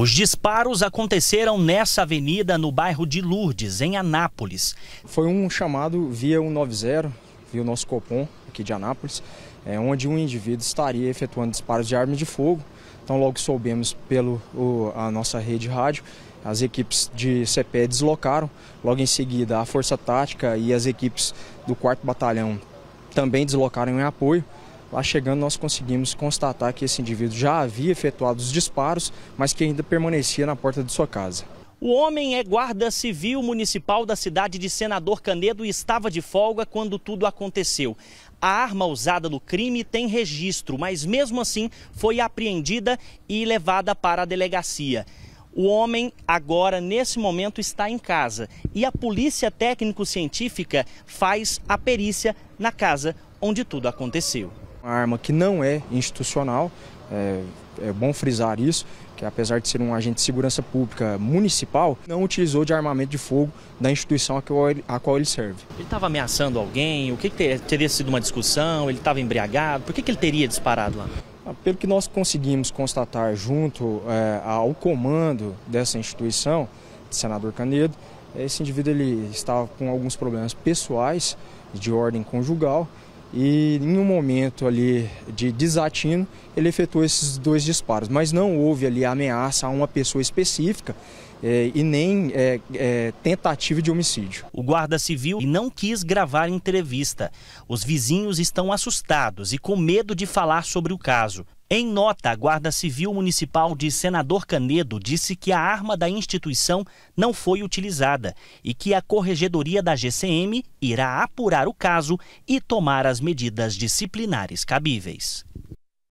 Os disparos aconteceram nessa avenida no bairro de Lourdes, em Anápolis. Foi um chamado via 190, via o nosso Copom aqui de Anápolis, é, onde um indivíduo estaria efetuando disparos de arma de fogo. Então logo soubemos pelo a nossa rede rádio, as equipes de CPE deslocaram. Logo em seguida, a Força Tática e as equipes do 4 Batalhão também deslocaram em apoio. Lá chegando, nós conseguimos constatar que esse indivíduo já havia efetuado os disparos, mas que ainda permanecia na porta de sua casa. O homem é guarda civil municipal da cidade de Senador Canedo e estava de folga quando tudo aconteceu. A arma usada no crime tem registro, mas mesmo assim foi apreendida e levada para a delegacia. O homem agora, nesse momento, está em casa e a polícia técnico-científica faz a perícia na casa onde tudo aconteceu. Uma arma que não é institucional, é, é bom frisar isso, que apesar de ser um agente de segurança pública municipal, não utilizou de armamento de fogo da instituição a qual ele, a qual ele serve. Ele estava ameaçando alguém? O que, que, teria sido uma discussão? Ele estava embriagado? Por que, que ele teria disparado lá? Ah, pelo que nós conseguimos constatar junto é, ao comando dessa instituição, de senador Canedo, esse indivíduo ele estava com alguns problemas pessoais de ordem conjugal e em um momento ali de desatino ele efetuou esses dois disparos, mas não houve ali ameaça a uma pessoa específica eh, e nem eh, eh, tentativa de homicídio. O guarda civil não quis gravar entrevista. Os vizinhos estão assustados e com medo de falar sobre o caso. Em nota, a Guarda Civil Municipal de Senador Canedo disse que a arma da instituição não foi utilizada e que a corregedoria da GCM irá apurar o caso e tomar as medidas disciplinares cabíveis.